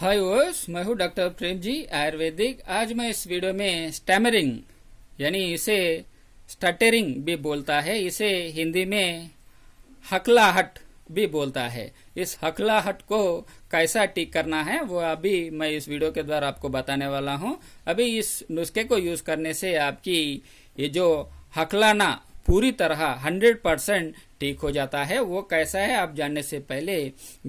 हाय verse मैं हूँ doctor प्रेम जी आयुर्वेदिक आज मैं इस वीडियो में स्टैमरिंग यानी इसे स्टटरिंग भी बोलता है इसे हिंदी में हकलाहट भी बोलता है इस हकलाहट को कैसा ठीक करना है वो अभी मैं इस वीडियो के द्वारा आपको बताने वाला हूं अभी इस नुस्खे को यूज करने से आपकी ये जो हकलाना पूरी तरह हंड्रेड परसेंट ठीक हो जाता है वो कैसा है आप जानने से पहले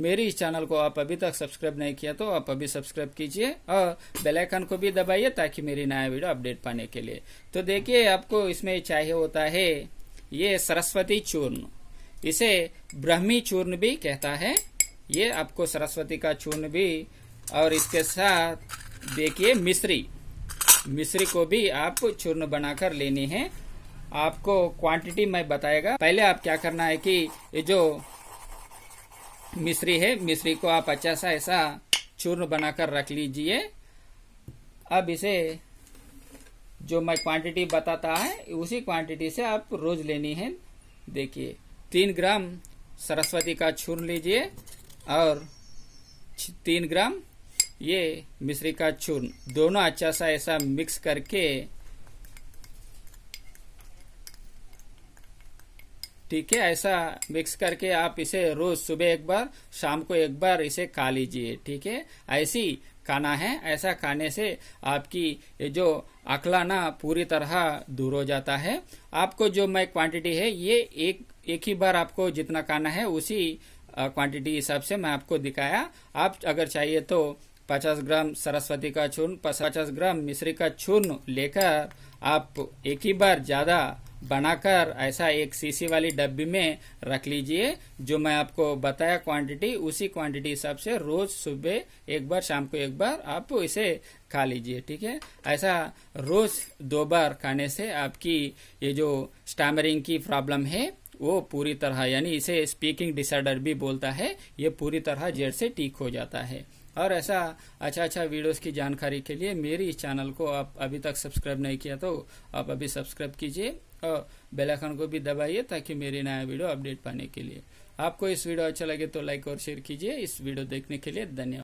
मेरी इस चैनल को आप अभी तक सब्सक्राइब नहीं किया तो आप अभी सब्सक्राइब कीजिए और बेल आइकन को भी दबाइए ताकि मेरी नया वीडियो अपडेट पाने के लिए तो देखिए आपको इसमें चाहिए होता है ये सरस्वती चूर्ण इसे ब्रह्मी चूर्ण भी कहता है ये आपको सरस्वती का चूर्ण भी और इसके साथ देखिए मिश्री मिश्री को भी आप चूर्ण बनाकर लेनी है आपको क्वांटिटी में बताएगा पहले आप क्या करना है कि ये जो मिश्री है मिश्री को आप अच्छा सा ऐसा चूर्ण बनाकर रख लीजिए अब इसे जो मैं क्वांटिटी बताता है उसी क्वांटिटी से आप रोज लेनी है देखिए तीन ग्राम सरस्वती का चूर्ण लीजिए और तीन ग्राम ये मिश्री का चूर्ण दोनों अच्छा सा ऐसा मिक्स करके ठीक है ऐसा मिक्स करके आप इसे रोज सुबह एक बार शाम को एक बार इसे खा लीजिए ठीक है ऐसी खाना है ऐसा खाने से आपकी जो अकलाना पूरी तरह दूर हो जाता है आपको जो मैं क्वांटिटी है ये एक एक ही बार आपको जितना खाना है उसी क्वांटिटी हिसाब से मैं आपको दिखाया आप अगर चाहिए तो 50 ग्राम सरस्वती का चूर्ण 50 ग्राम मिश्री का चूर्ण लेकर आप एक ही बार ज़्यादा बनाकर ऐसा एक सीसी वाली डब्बी में रख लीजिए जो मैं आपको बताया क्वांटिटी उसी क्वांटिटी हिसाब से रोज सुबह एक बार शाम को एक बार आप इसे खा लीजिए ठीक है ऐसा रोज दो बार खाने से आपकी ये जो स्टामरिंग की प्रॉब्लम है वो पूरी तरह यानी इसे स्पीकिंग डिसऑर्डर भी बोलता है ये पूरी तरह जड़ से ठीक हो जाता है और ऐसा अच्छा अच्छा वीडियोस की जानकारी के लिए मेरी इस चैनल को आप अभी तक सब्सक्राइब नहीं किया तो आप अभी सब्सक्राइब कीजिए और बेल आइकन को भी दबाइए ताकि मेरी नया वीडियो अपडेट पाने के लिए आपको इस वीडियो अच्छा लगे तो लाइक और शेयर कीजिए इस वीडियो देखने के लिए धन्यवाद